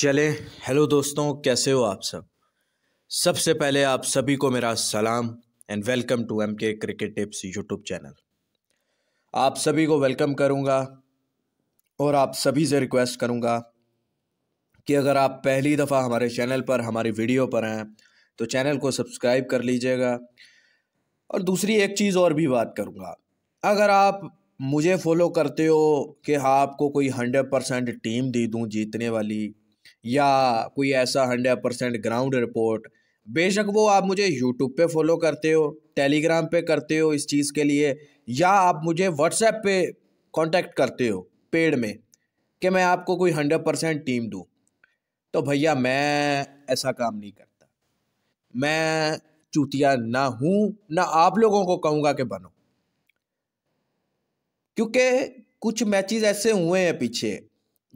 चले हेलो दोस्तों कैसे हो आप सब सबसे पहले आप सभी को मेरा सलाम and welcome to M K cricket tips YouTube channel आप सभी को वेलकम करूंगा और आप सभी से रिक्वेस्ट करूंगा कि अगर आप पहली दफ़ा हमारे चैनल पर हमारी वीडियो पर हैं तो चैनल को सब्सक्राइब कर लीजिएगा और दूसरी एक चीज़ और भी बात करूँगा अगर आप मुझे फॉलो करते हो कि हाँ आपको कोई हंड्रेड परसेंट टीम दे दूँ जीतने वाली या कोई ऐसा हंड्रेड परसेंट ग्राउंड रिपोर्ट बेशक वो आप मुझे यूट्यूब पे फॉलो करते हो टेलीग्राम पे करते हो इस चीज़ के लिए या आप मुझे व्हाट्सएप पे कांटेक्ट करते हो पेड़ में कि मैं आपको कोई हंड्रेड परसेंट टीम दूँ तो भैया मैं ऐसा काम नहीं करता मैं चूतिया ना हूँ ना आप लोगों को कहूँगा कि बनो क्योंकि कुछ मैचेस ऐसे हुए हैं पीछे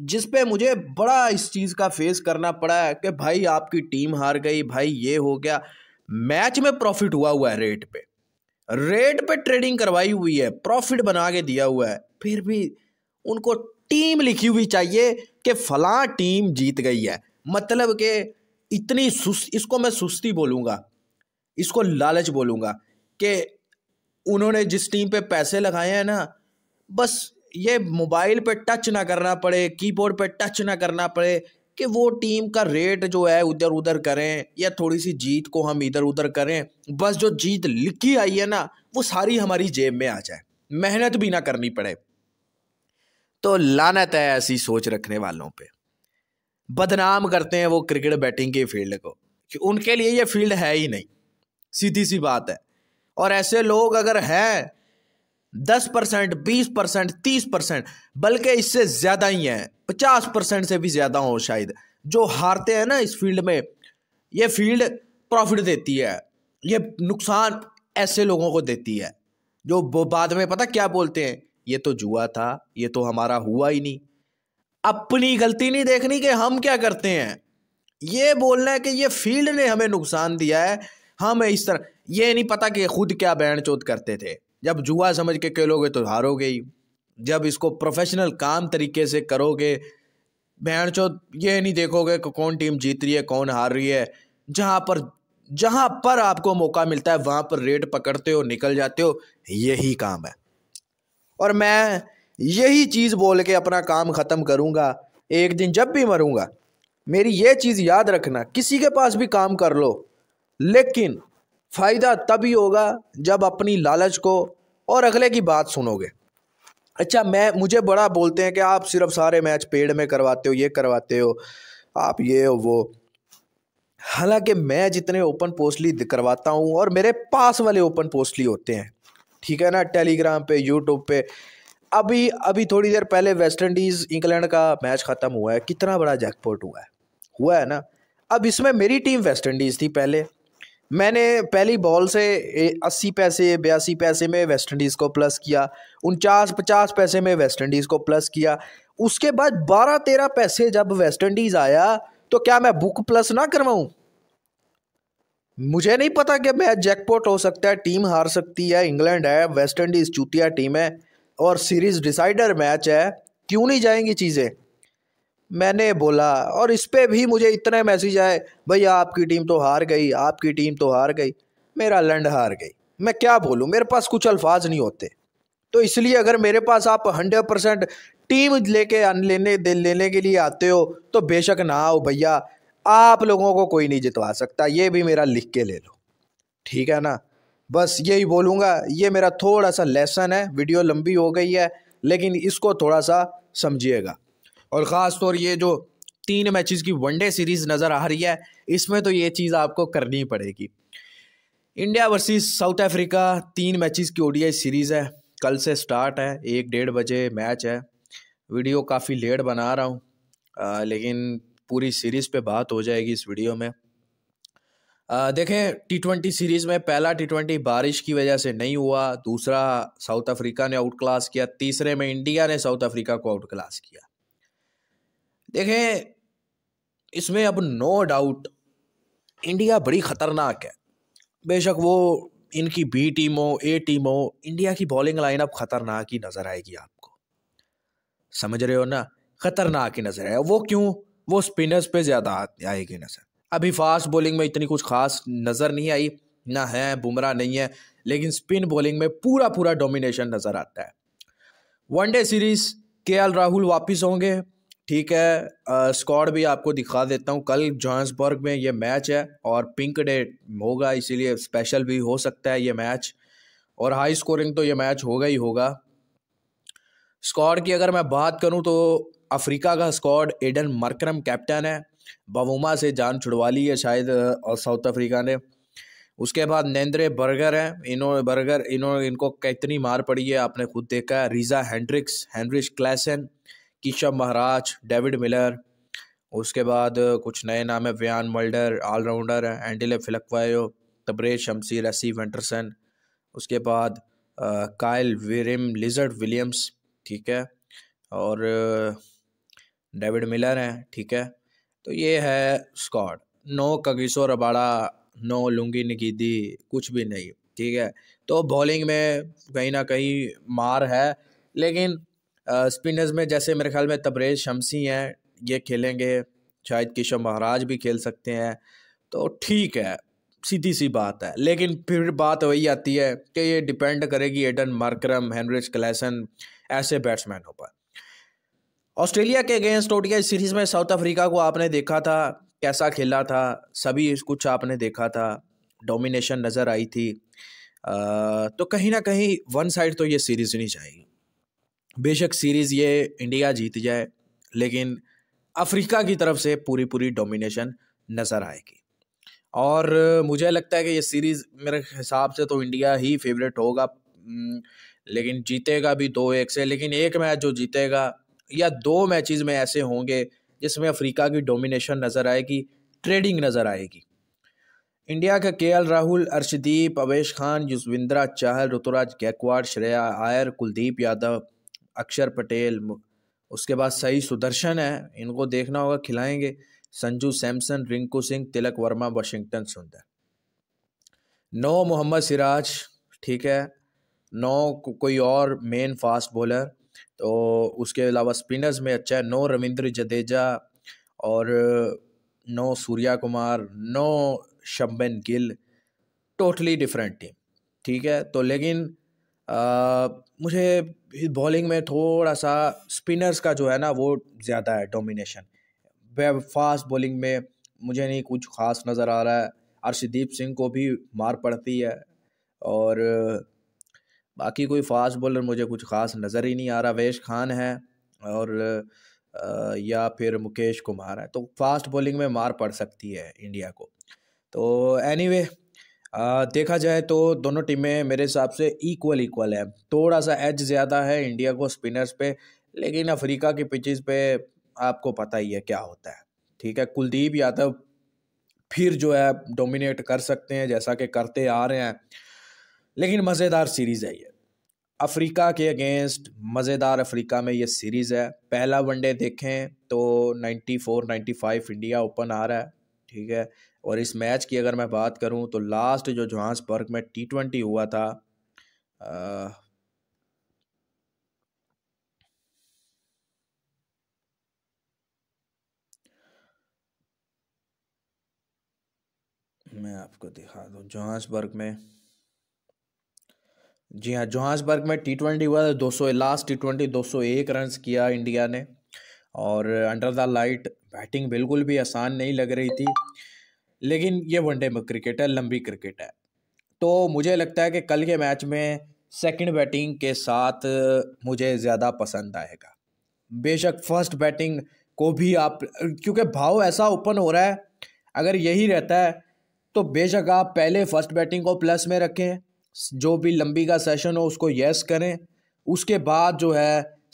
जिस पे मुझे बड़ा इस चीज़ का फेस करना पड़ा है कि भाई आपकी टीम हार गई भाई ये हो गया मैच में प्रॉफिट हुआ हुआ है रेट पे रेट पे ट्रेडिंग करवाई हुई है प्रॉफिट बना के दिया हुआ है फिर भी उनको टीम लिखी हुई चाहिए कि फला टीम जीत गई है मतलब कि इतनी सुस्त इसको मैं सुस्ती बोलूँगा इसको लालच बोलूँगा कि उन्होंने जिस टीम पे पैसे लगाए हैं ना बस ये मोबाइल पे टच ना करना पड़े कीबोर्ड पे टच ना करना पड़े कि वो टीम का रेट जो है उधर उधर करें या थोड़ी सी जीत को हम इधर उधर करें बस जो जीत लिखी आई है ना वो सारी हमारी जेब में आ जाए मेहनत भी ना करनी पड़े तो लानत है ऐसी सोच रखने वालों पे बदनाम करते हैं वो क्रिकेट बैटिंग के फील्ड को कि उनके लिए ये फील्ड है ही नहीं सीधी सी बात है और ऐसे लोग अगर हैं दस परसेंट बीस परसेंट तीस परसेंट बल्कि इससे ज़्यादा ही हैं पचास परसेंट से भी ज़्यादा हो शायद जो हारते हैं ना इस फील्ड में ये फील्ड प्रॉफिट देती है ये नुकसान ऐसे लोगों को देती है जो बाद में पता क्या बोलते हैं ये तो जुआ था ये तो हमारा हुआ ही नहीं अपनी गलती नहीं देखनी कि हम क्या करते हैं ये बोलना है कि ये फील्ड ने हमें नुकसान दिया है हम इस तरह ये नहीं पता कि खुद क्या बैन चोत करते थे जब जुआ समझ के खेलोगे तो हारोगे ही जब इसको प्रोफेशनल काम तरीके से करोगे बहन चो ये नहीं देखोगे कि कौन टीम जीत रही है कौन हार रही है जहाँ पर जहाँ पर आपको मौका मिलता है वहाँ पर रेट पकड़ते हो निकल जाते हो यही काम है और मैं यही चीज़ बोल के अपना काम ख़त्म करूँगा एक दिन जब भी मरूँगा मेरी ये चीज़ याद रखना किसी के पास भी काम कर लो लेकिन फ़ायदा तभी होगा जब अपनी लालच को और अगले की बात सुनोगे अच्छा मैं मुझे बड़ा बोलते हैं कि आप सिर्फ सारे मैच पेड़ में करवाते हो ये करवाते हो आप ये हो वो हालांकि मैं जितने ओपन पोस्टली करवाता हूँ और मेरे पास वाले ओपन पोस्टली होते हैं ठीक है ना टेलीग्राम पे यूट्यूब पे अभी अभी थोड़ी देर पहले वेस्ट इंडीज़ इंग्लैंड का मैच ख़त्म हुआ है कितना बड़ा जैकपोर्ट हुआ है हुआ है ना अब इसमें मेरी टीम वेस्ट इंडीज़ थी पहले मैंने पहली बॉल से अस्सी पैसे बयासी पैसे में वेस्ट इंडीज़ को प्लस किया उनचास पचास पैसे में वेस्ट इंडीज़ को प्लस किया उसके बाद बारह तेरह पैसे जब वेस्ट इंडीज़ आया तो क्या मैं बुक प्लस ना करवाऊँ मुझे नहीं पता कि मैच जैकपॉट हो सकता है टीम हार सकती है इंग्लैंड है वेस्ट इंडीज़ चूतिया टीम है और सीरीज़ डिसाइडर मैच है क्यों नहीं जाएंगी चीज़ें मैंने बोला और इस पर भी मुझे इतने मैसेज आए भैया आपकी टीम तो हार गई आपकी टीम तो हार गई मेरा लंड हार गई मैं क्या बोलूँ मेरे पास कुछ अल्फाज नहीं होते तो इसलिए अगर मेरे पास आप हंड्रेड परसेंट टीम लेके लेने लेने के लिए आते हो तो बेशक ना आओ भैया आप लोगों को कोई नहीं जितवा सकता ये भी मेरा लिख के ले लो ठीक है ना बस यही बोलूँगा ये मेरा थोड़ा सा लेसन है वीडियो लंबी हो गई है लेकिन इसको थोड़ा सा समझिएगा और ख़ास तौर ये जो तीन मैचेस की वनडे सीरीज़ नज़र आ रही है इसमें तो ये चीज़ आपको करनी पड़ेगी इंडिया वर्सेस साउथ अफ्रीका तीन मैचेस की ओडीआई सीरीज़ है कल से स्टार्ट है एक डेढ़ बजे मैच है वीडियो काफ़ी लेट बना रहा हूँ लेकिन पूरी सीरीज़ पे बात हो जाएगी इस वीडियो में आ, देखें टी ट्वेंटी सीरीज़ में पहला टी ट्वेंटी बारिश की वजह से नहीं हुआ दूसरा साउथ अफ्रीका ने आउट क्लास किया तीसरे में इंडिया ने साउथ अफ्रीका को आउट क्लास किया देखें इसमें अब नो डाउट इंडिया बड़ी ख़तरनाक है बेशक वो इनकी बी टीम हो ए टीम हो इंडिया की बॉलिंग लाइन अब ख़तरनाक ही नज़र आएगी आपको समझ रहे हो ना ख़तरनाक ही नज़र आएगा वो क्यों वो स्पिनर्स पे ज़्यादा आएगी नज़र अभी फास्ट बॉलिंग में इतनी कुछ खास नज़र नहीं आई ना है बुमराह नहीं है लेकिन स्पिन बॉलिंग में पूरा पूरा डोमिनेशन नज़र आता है वनडे सीरीज़ के राहुल वापस होंगे ठीक है स्कॉड भी आपको दिखा देता हूँ कल जॉन्सबर्ग में ये मैच है और पिंक डे होगा इसीलिए स्पेशल भी हो सकता है ये मैच और हाई स्कोरिंग तो ये मैच होगा ही होगा स्कॉड की अगर मैं बात करूँ तो अफ्रीका का स्कॉड एडन मरक्रम कैप्टन है बवुमा से जान छुड़वा ली है शायद और साउथ अफ्रीका ने उसके बाद नेंद्रे बर्गर हैं इन्होंने बर्गर इन्होंने इनको कितनी मार पड़ी है आपने खुद देखा है Reeza Hendricks Hendricks Klaasen Keshav Maharaj David Miller उसके बाद कुछ नए नाम है Wiaan Mulder allrounder Andile Phehlukwayo Tabraiz Shamsi Rassie वेंटरसन उसके बाद आ, कायल विरिम लिजर्ड विलियम्स ठीक है और डेविड मिलर हैं ठीक है तो ये है squad no Kagiso Rabada no Lungi Ngidi कुछ भी नहीं ठीक है तो बॉलिंग में कहीं ना कहीं मार है लेकिन स्पिनर्स में जैसे मेरे ख्याल में तबरेज शमसी हैं ये खेलेंगे शायद किशोर महाराज भी खेल सकते हैं तो ठीक है सीधी सी बात है लेकिन फिर बात वही आती है कि ये डिपेंड करेगी एडन मार्करम हेनरिज क्लैसन ऐसे बैट्समैनों पर ऑस्ट्रेलिया के अगेंस्ट ओडीआई सीरीज में साउथ अफ्रीका को आपने देखा था कैसा खेला था सभी कुछ आपने देखा था डोमिनेशन नज़र आई थी आ, तो कहीं ना कहीं वन साइड तो ये सीरीज नहीं जाएगी बेशक सीरीज़ ये इंडिया जीत जाए लेकिन अफ्रीका की तरफ से पूरी पूरी डोमिनेशन नज़र आएगी और मुझे लगता है कि ये सीरीज़ मेरे हिसाब से तो इंडिया ही फेवरेट होगा लेकिन जीतेगा भी दो एक से लेकिन एक मैच जो जीतेगा या दो मैचेस में ऐसे होंगे जिसमें अफ्रीका की डोमिनेशन नज़र आएगी ट्रेडिंग नज़र आएगी इंडिया का के राहुल अर्शदीप अवेश खान युजविंद्रा चाहल ऋतुराज गैकवाड़ श्रेया आयर कुलदीप यादव अक्षर पटेल उसके बाद सही सुदर्शन है इनको देखना होगा खिलाएंगे संजू सैमसन रिंकू सिंह तिलक वर्मा वाशिंगटन सुंदर नौ मोहम्मद सिराज ठीक है नौ को, कोई और मेन फास्ट बॉलर तो उसके अलावा स्पिनर्स में अच्छा है नौ रविंद्र जडेजा और no Surya Kumar no Shubman Gill totally different team ठीक है तो लेकिन आ, मुझे बॉलिंग में थोड़ा सा स्पिनर्स का जो है ना वो ज़्यादा है डोमिनेशन फास्ट बॉलिंग में मुझे नहीं कुछ खास नज़र आ रहा है अर्शदीप सिंह को भी मार पड़ती है और बाकी कोई फास्ट बॉलर मुझे कुछ खास नज़र ही नहीं आ रहा वेश खान है और आ, या फिर मुकेश कुमार है तो फास्ट बॉलिंग में मार पड़ सकती है इंडिया को तो एनीवे anyway, आ, देखा जाए तो दोनों टीमें मेरे हिसाब से इक्वल इक्वल है थोड़ा सा एज ज़्यादा है इंडिया को स्पिनर्स पे लेकिन अफ्रीका के पिचेस पे आपको पता ही है क्या होता है ठीक है कुलदीप यादव फिर जो है डोमिनेट कर सकते हैं जैसा कि करते आ रहे हैं लेकिन मज़ेदार सीरीज़ है ये अफ्रीका के अगेंस्ट मज़ेदार अफ्रीका में ये सीरीज़ है पहला वनडे देखें तो 94 95 इंडिया ओपन आ रहा है ठीक है और इस मैच की अगर मैं बात करूं तो लास्ट जो पर्क में टी ट्वेंटी हुआ था आ, मैं आपको दिखा दूं पर्क में जी हाँ जोहान्सबर्ग में टी ट्वेंटी हुआ था दो सौ लास्ट टी ट्वेंटी दो सौ एक रन किया इंडिया ने और अंडर द लाइट बैटिंग बिल्कुल भी आसान नहीं लग रही थी लेकिन ये वनडे में क्रिकेट है लंबी क्रिकेट है तो मुझे लगता है कि कल के मैच में सेकंड बैटिंग के साथ मुझे ज़्यादा पसंद आएगा बेशक फर्स्ट बैटिंग को भी आप क्योंकि भाव ऐसा ओपन हो रहा है अगर यही रहता है तो बेशक आप पहले फर्स्ट बैटिंग को प्लस में रखें जो भी लंबी का सेशन हो उसको यस करें उसके बाद जो है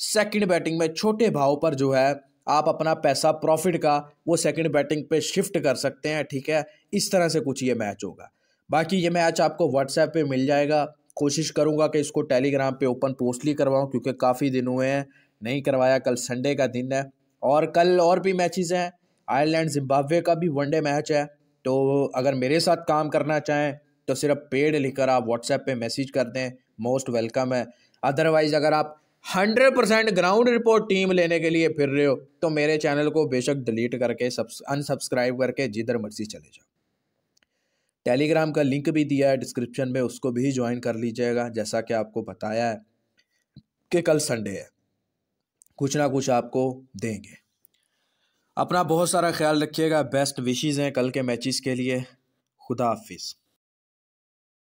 सेकंड बैटिंग में छोटे भाव पर जो है आप अपना पैसा प्रॉफिट का वो सेकंड बैटिंग पे शिफ्ट कर सकते हैं ठीक है इस तरह से कुछ ये मैच होगा बाकी ये मैच आपको व्हाट्सएप पे मिल जाएगा कोशिश करूँगा कि इसको टेलीग्राम पे ओपन पोस्टली करवाऊँ क्योंकि काफ़ी दिन हुए हैं नहीं करवाया कल संडे का दिन है और कल और भी मैचेस हैं आयरलैंड जिम्बाब्वे का भी वनडे मैच है तो अगर मेरे साथ काम करना चाहें तो सिर्फ पेड लिखकर आप व्हाट्सएप पर मैसेज कर दें मोस्ट वेलकम है अदरवाइज़ अगर आप hundred percent ground report team लेने के लिए फिर रहे हो तो मेरे चैनल को बेशक डिलीट करके अनसब्सक्राइब करके जिधर मर्जी चले जाओ टेलीग्राम का लिंक भी दिया है डिस्क्रिप्शन में उसको भी ज्वाइन कर लीजिएगा जैसा कि आपको बताया है कि कल संडे है कुछ ना कुछ आपको देंगे अपना बहुत सारा ख्याल रखिएगा बेस्ट विशेज़ हैं कल के मैचेस के लिए खुदा हाफिज़